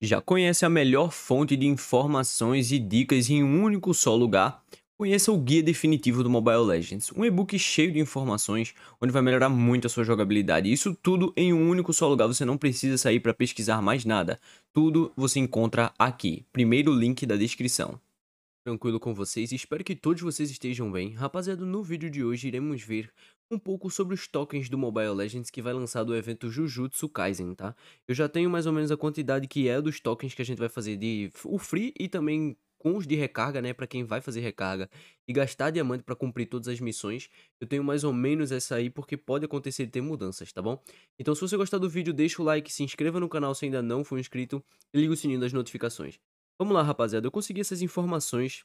Já conhece a melhor fonte de informações e dicas em um único só lugar? Conheça o Guia Definitivo do Mobile Legends, um e-book cheio de informações, onde vai melhorar muito a sua jogabilidade. Isso tudo em um único só lugar, você não precisa sair para pesquisar mais nada. Tudo você encontra aqui, primeiro link da descrição tranquilo com vocês e espero que todos vocês estejam bem. Rapaziada, no vídeo de hoje iremos ver um pouco sobre os tokens do Mobile Legends que vai lançar do evento Jujutsu Kaisen, tá? Eu já tenho mais ou menos a quantidade que é dos tokens que a gente vai fazer de o free e também com os de recarga, né, para quem vai fazer recarga e gastar diamante para cumprir todas as missões, eu tenho mais ou menos essa aí porque pode acontecer de ter mudanças, tá bom? Então se você gostar do vídeo, deixa o like, se inscreva no canal se ainda não for inscrito e liga o sininho das notificações. Vamos lá, rapaziada. Eu consegui essas informações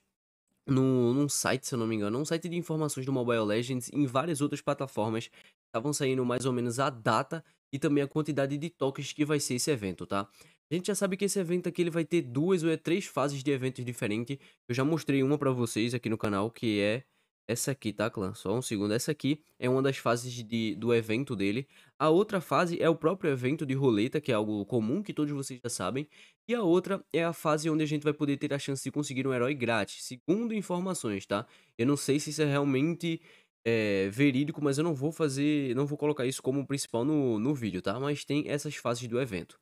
no, num site, se eu não me engano, um site de informações do Mobile Legends em várias outras plataformas. Estavam saindo mais ou menos a data e também a quantidade de toques que vai ser esse evento, tá? A gente já sabe que esse evento aqui ele vai ter duas ou é três fases de eventos diferentes. Eu já mostrei uma para vocês aqui no canal, que é essa aqui, tá, clã? Só um segundo. Essa aqui é uma das fases de, do evento dele. A outra fase é o próprio evento de roleta, que é algo comum que todos vocês já sabem. E a outra é a fase onde a gente vai poder ter a chance de conseguir um herói grátis, segundo informações, tá? Eu não sei se isso é realmente é, verídico, mas eu não vou fazer, não vou colocar isso como principal no, no vídeo, tá? Mas tem essas fases do evento.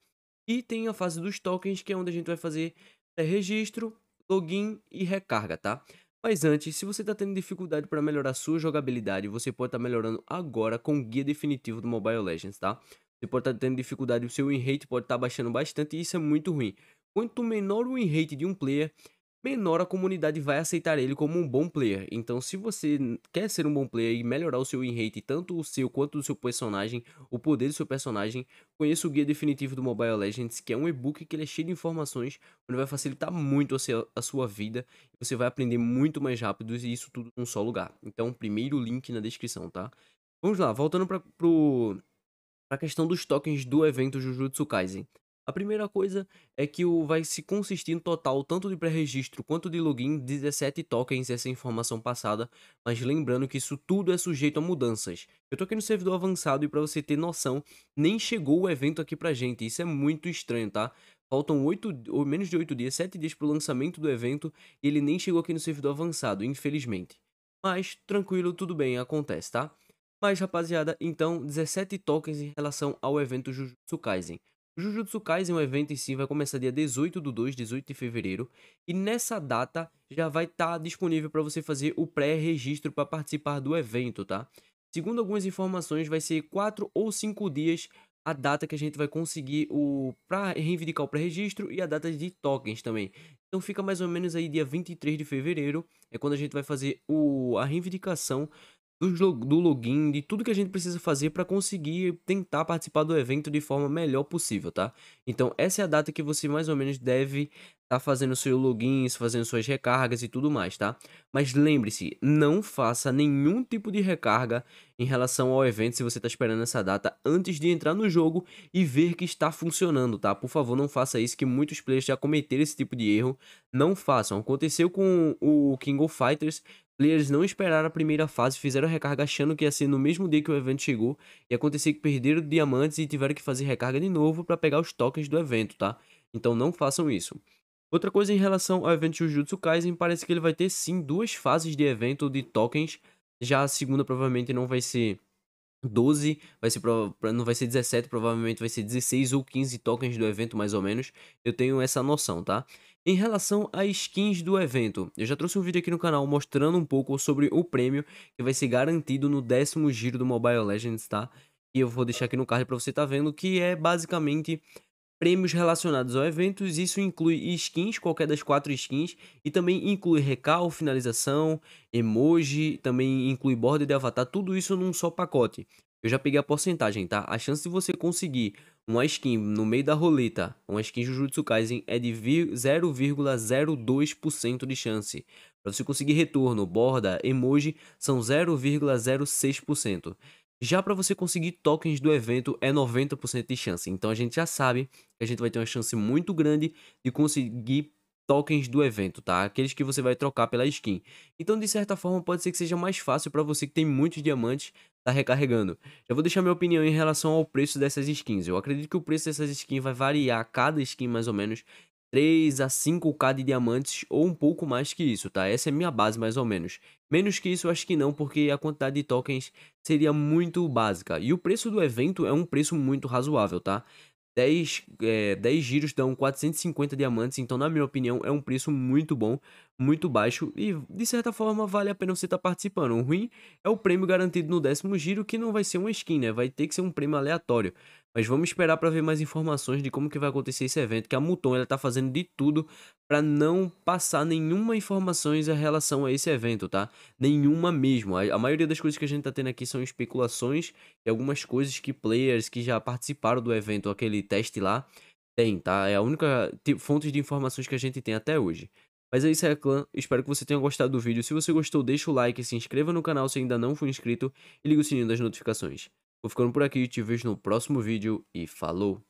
E tem a fase dos tokens, que é onde a gente vai fazer é, registro, login e recarga, tá? Mas antes, se você está tendo dificuldade para melhorar sua jogabilidade, você pode estar tá melhorando agora com o guia definitivo do Mobile Legends, tá? Você pode estar tá tendo dificuldade, o seu win rate pode estar tá baixando bastante e isso é muito ruim. Quanto menor o win rate de um player, menor a comunidade vai aceitar ele como um bom player. Então, se você quer ser um bom player e melhorar o seu in rate, tanto o seu quanto o seu personagem, o poder do seu personagem, conheça o guia definitivo do Mobile Legends, que é um e-book que ele é cheio de informações, onde vai facilitar muito a, seu, a sua vida, você vai aprender muito mais rápido e isso tudo num só lugar. Então, primeiro link na descrição, tá? Vamos lá, voltando para pro a questão dos tokens do evento Jujutsu Kaisen. A primeira coisa é que o vai se consistir no total tanto de pré-registro quanto de login 17 tokens essa informação passada, mas lembrando que isso tudo é sujeito a mudanças. Eu tô aqui no servidor avançado e para você ter noção, nem chegou o evento aqui pra gente, isso é muito estranho, tá? Faltam 8, ou menos de 8 dias, 7 dias para o lançamento do evento e ele nem chegou aqui no servidor avançado, infelizmente. Mas, tranquilo, tudo bem, acontece, tá? Mas, rapaziada, então, 17 tokens em relação ao evento Jujutsu Kaisen. Jujutsu Kaisen, o evento em si, vai começar dia 18 do 2, 18 de fevereiro, e nessa data já vai estar tá disponível para você fazer o pré-registro para participar do evento, tá? Segundo algumas informações, vai ser 4 ou 5 dias a data que a gente vai conseguir o para reivindicar o pré-registro e a data de tokens também. Então fica mais ou menos aí dia 23 de fevereiro, é quando a gente vai fazer o a reivindicação do, login, de tudo que a gente precisa fazer para conseguir tentar participar do evento de forma melhor possível, tá? Então, essa é a data que você mais ou menos deve estar tá fazendo seu login, fazendo suas recargas e tudo mais, tá? Mas lembre-se, não faça nenhum tipo de recarga em relação ao evento se você está esperando essa data antes de entrar no jogo e ver que está funcionando, tá? Por favor, não faça isso, que muitos players já cometeram esse tipo de erro. Não façam. Aconteceu com o King of Fighters, Players não esperaram a primeira fase, fizeram a recarga achando que ia ser no mesmo dia que o evento chegou e aconteceu que perderam diamantes e tiveram que fazer recarga de novo para pegar os tokens do evento, tá? Então não façam isso. Outra coisa em relação ao evento Jujutsu Kaisen, parece que ele vai ter sim duas fases de evento de tokens. Já a segunda provavelmente não vai ser 12, vai ser não vai ser 17, provavelmente vai ser 16 ou 15 tokens do evento mais ou menos. Eu tenho essa noção, tá? Em relação a skins do evento, eu já trouxe um vídeo aqui no canal mostrando um pouco sobre o prêmio que vai ser garantido no décimo giro do Mobile Legends, tá? E eu vou deixar aqui no card para você estar tá vendo, que é basicamente prêmios relacionados ao evento. Isso inclui skins, qualquer das quatro skins, e também inclui recal, finalização, emoji, também inclui borda de avatar, tudo isso num só pacote. Eu já peguei a porcentagem, tá? A chance de você conseguir uma skin no meio da roleta, uma skin Jujutsu Kaisen é de 0,02% de chance. Para você conseguir retorno, borda, emoji, são 0,06%. Já para você conseguir tokens do evento é 90% de chance. Então a gente já sabe que a gente vai ter uma chance muito grande de conseguir tokens do evento, tá? Aqueles que você vai trocar pela skin. Então, de certa forma, pode ser que seja mais fácil para você que tem muitos diamantes tá recarregando. Eu vou deixar minha opinião em relação ao preço dessas skins. Eu acredito que o preço dessas skins vai variar cada skin mais ou menos 3 a 5k de diamantes ou um pouco mais que isso, tá? Essa é minha base mais ou menos. Menos que isso acho que não, porque a quantidade de tokens seria muito básica. E o preço do evento é um preço muito razoável, tá? 10, é, 10 giros dão 450 diamantes, então, na minha opinião, é um preço muito bom, muito baixo e, de certa forma, vale a pena você estar tá participando. O ruim é o prêmio garantido no décimo giro, que não vai ser uma skin, né? Vai ter que ser um prêmio aleatório. Mas vamos esperar para ver mais informações de como que vai acontecer esse evento, que a Muton ela tá fazendo de tudo para não passar nenhuma informação em relação a esse evento, tá? Nenhuma mesmo. A, a, maioria das coisas que a gente tá tendo aqui são especulações e algumas coisas que players que já participaram do evento, aquele teste lá, tem, tá? É a única fonte de informações que a gente tem até hoje. Mas é isso aí, clã. Espero que você tenha gostado do vídeo. Se você gostou, deixa o like, se inscreva no canal se ainda não for inscrito e liga o sininho das notificações. Vou ficando por aqui, te vejo no próximo vídeo e falou!